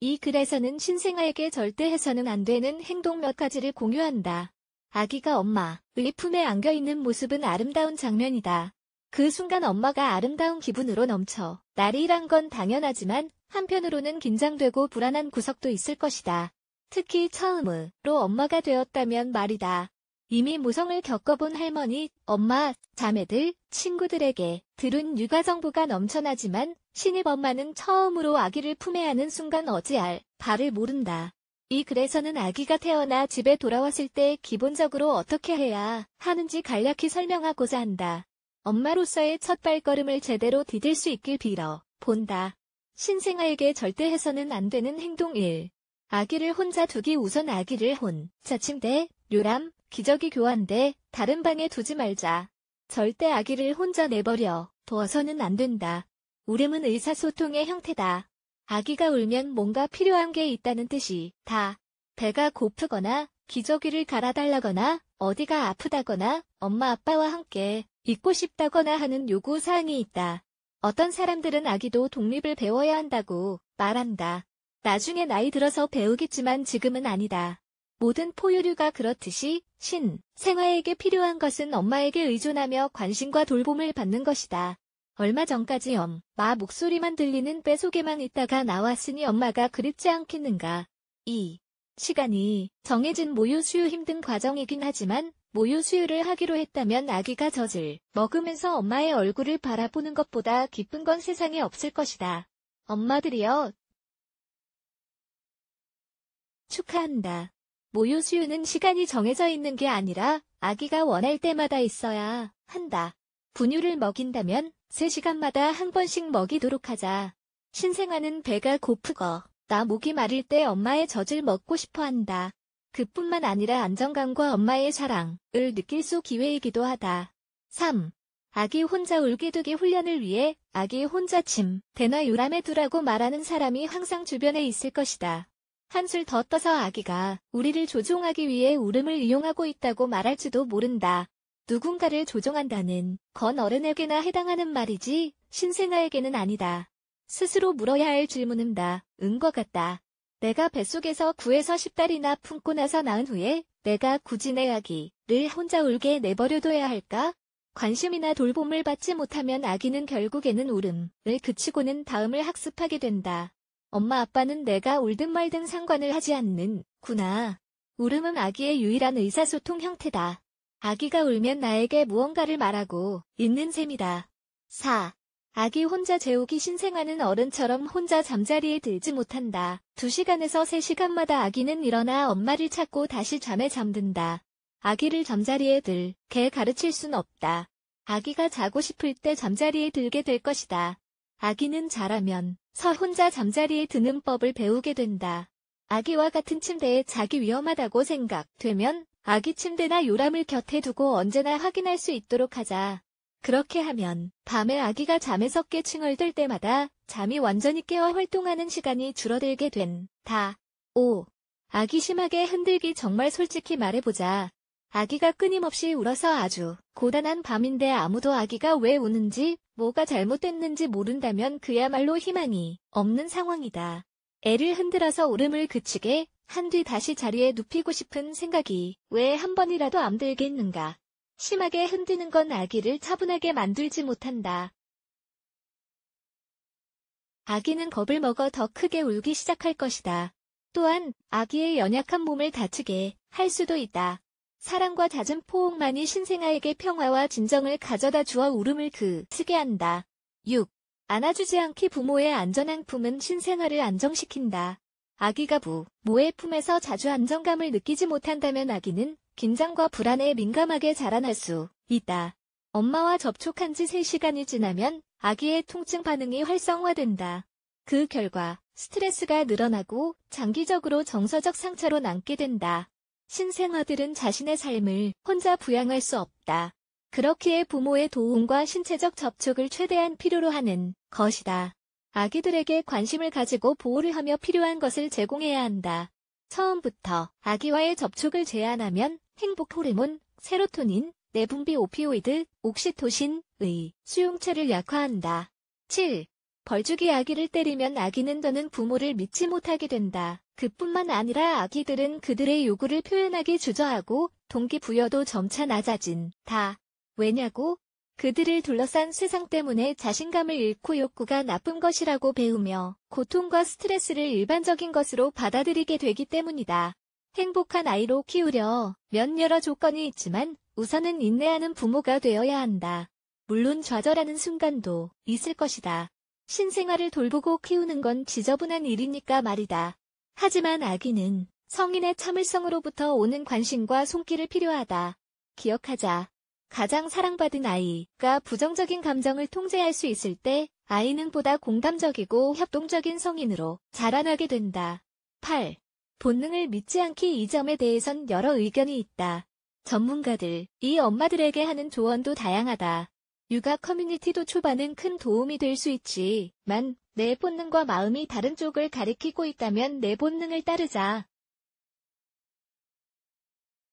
이 글에서는 신생아에게 절대 해서는 안 되는 행동 몇 가지를 공유한다. 아기가 엄마의 품에 안겨있는 모습은 아름다운 장면이다. 그 순간 엄마가 아름다운 기분으로 넘쳐 날이란 건 당연하지만 한편으로는 긴장되고 불안한 구석도 있을 것이다. 특히 처음으로 엄마가 되었다면 말이다. 이미 무성을 겪어본 할머니, 엄마, 자매들, 친구들에게 들은 육아 정보가 넘쳐나지만 신입 엄마는 처음으로 아기를 품에 안은 순간 어찌할 바를 모른다. 이 글에서는 아기가 태어나 집에 돌아왔을 때 기본적으로 어떻게 해야 하는지 간략히 설명하고자 한다. 엄마로서의 첫 발걸음을 제대로 디딜 수 있길 빌어 본다. 신생아에게 절대 해서는 안 되는 행동 1. 아기를 혼자 두기 우선 아기를 혼자 침대, 요람, 기저귀 교환대 다른 방에 두지 말자. 절대 아기를 혼자 내버려 둬서는 안 된다. 울음은 의사소통의 형태다. 아기가 울면 뭔가 필요한 게 있다는 뜻이 다. 배가 고프거나 기저귀를 갈아달라거나 어디가 아프다거나 엄마 아빠와 함께 있고 싶다거나 하는 요구사항이 있다. 어떤 사람들은 아기도 독립을 배워야 한다고 말한다. 나중에 나이 들어서 배우겠지만 지금은 아니다. 모든 포유류가 그렇듯이 신, 생화에게 필요한 것은 엄마에게 의존하며 관심과 돌봄을 받는 것이다. 얼마 전까지 엄, 마 목소리만 들리는 뺏속에만 있다가 나왔으니 엄마가 그립지 않겠는가. 2. 시간이 정해진 모유 수유 힘든 과정이긴 하지만 모유 수유를 하기로 했다면 아기가 젖을 먹으면서 엄마의 얼굴을 바라보는 것보다 기쁜 건 세상에 없을 것이다. 엄마들이여 축하한다. 모유 수유는 시간이 정해져 있는 게 아니라 아기가 원할 때마다 있어야 한다. 분유를 먹인다면 3시간마다 한 번씩 먹이도록 하자. 신생아는 배가 고프고 나 목이 마를 때 엄마의 젖을 먹고 싶어 한다. 그뿐만 아니라 안정감과 엄마의 사랑을 느낄 수 기회이기도 하다. 3. 아기 혼자 울기 두기 훈련을 위해 아기 혼자 침, 대나 요람에 두라고 말하는 사람이 항상 주변에 있을 것이다. 한술 더 떠서 아기가 우리를 조종하기 위해 울음을 이용하고 있다고 말할지도 모른다. 누군가를 조종한다는 건 어른에게나 해당하는 말이지 신생아에게는 아니다. 스스로 물어야 할 질문은 다 응과 같다. 내가 뱃속에서 9에서 10달이나 품고 나서 낳은 후에 내가 굳이 내 아기를 혼자 울게 내버려둬야 할까? 관심이나 돌봄을 받지 못하면 아기는 결국에는 울음을 그치고는 다음을 학습하게 된다. 엄마 아빠는 내가 울든 말든 상관을 하지 않는구나. 울음은 아기의 유일한 의사소통 형태다. 아기가 울면 나에게 무언가를 말하고 있는 셈이다. 4. 아기 혼자 재우기 신생아는 어른처럼 혼자 잠자리에 들지 못한다. 2시간에서 3시간마다 아기는 일어나 엄마를 찾고 다시 잠에 잠든다. 아기를 잠자리에 들게 가르칠 순 없다. 아기가 자고 싶을 때 잠자리에 들게 될 것이다. 아기는 자라면 서 혼자 잠자리에 드는 법을 배우게 된다. 아기와 같은 침대에 자기 위험하다고 생각되면 아기 침대나 요람을 곁에 두고 언제나 확인할 수 있도록 하자. 그렇게 하면 밤에 아기가 잠에서 깨칭얼들 때마다 잠이 완전히 깨어 활동하는 시간이 줄어들게 된다. 5. 아기 심하게 흔들기 정말 솔직히 말해보자. 아기가 끊임없이 울어서 아주 고단한 밤인데 아무도 아기가 왜 우는지 뭐가 잘못됐는지 모른다면 그야말로 희망이 없는 상황이다. 애를 흔들어서 울음을 그치게 한 뒤 다시 자리에 눕히고 싶은 생각이 왜 한 번이라도 안 들겠는가. 심하게 흔드는 건 아기를 차분하게 만들지 못한다. 아기는 겁을 먹어 더 크게 울기 시작할 것이다. 또한 아기의 연약한 몸을 다치게 할 수도 있다. 사랑과 잦은 포옹만이 신생아에게 평화와 진정을 가져다 주어 울음을 그치게 한다. 6. 안아주지 않기 부모의 안전한 품은 신생아를 안정시킨다. 아기가 부모의 품에서 자주 안정감을 느끼지 못한다면 아기는 긴장과 불안에 민감하게 자라날 수 있다. 엄마와 접촉한 지 3시간이 지나면 아기의 통증 반응이 활성화된다. 그 결과 스트레스가 늘어나고 장기적으로 정서적 상처로 남게 된다. 신생아들은 자신의 삶을 혼자 부양할 수 없다. 그렇기에 부모의 도움과 신체적 접촉을 최대한 필요로 하는 것이다. 아기들에게 관심을 가지고 보호를 하며 필요한 것을 제공해야 한다. 처음부터 아기와의 접촉을 제한하면 행복 호르몬, 세로토닌, 내분비 오피오이드, 옥시토신의 수용체를 약화한다. 7. 벌주기 아기를 때리면 아기는 더는 부모를 믿지 못하게 된다. 그뿐만 아니라 아기들은 그들의 요구를 표현하기 주저하고 동기부여도 점차 낮아진 다. 왜냐고? 그들을 둘러싼 세상 때문에 자신감을 잃고 욕구가 나쁜 것이라고 배우며 고통과 스트레스를 일반적인 것으로 받아들이게 되기 때문이다. 행복한 아이로 키우려 몇 여러 조건이 있지만 우선은 인내하는 부모가 되어야 한다. 물론 좌절하는 순간도 있을 것이다. 신생아를 돌보고 키우는 건 지저분한 일이니까 말이다. 하지만 아기는 성인의 참을성으로부터 오는 관심과 손길을 필요하다. 기억하자. 가장 사랑받은 아이가 부정적인 감정을 통제할 수 있을 때 아이는 보다 공감적이고 협동적인 성인으로 자라나게 된다. 8. 본능을 믿지 않기 이 점에 대해선 여러 의견이 있다. 전문가들, 이 엄마들에게 하는 조언도 다양하다. 육아 커뮤니티도 초반은 큰 도움이 될 수 있지만 내 본능과 마음이 다른 쪽을 가리키고 있다면 내 본능을 따르자.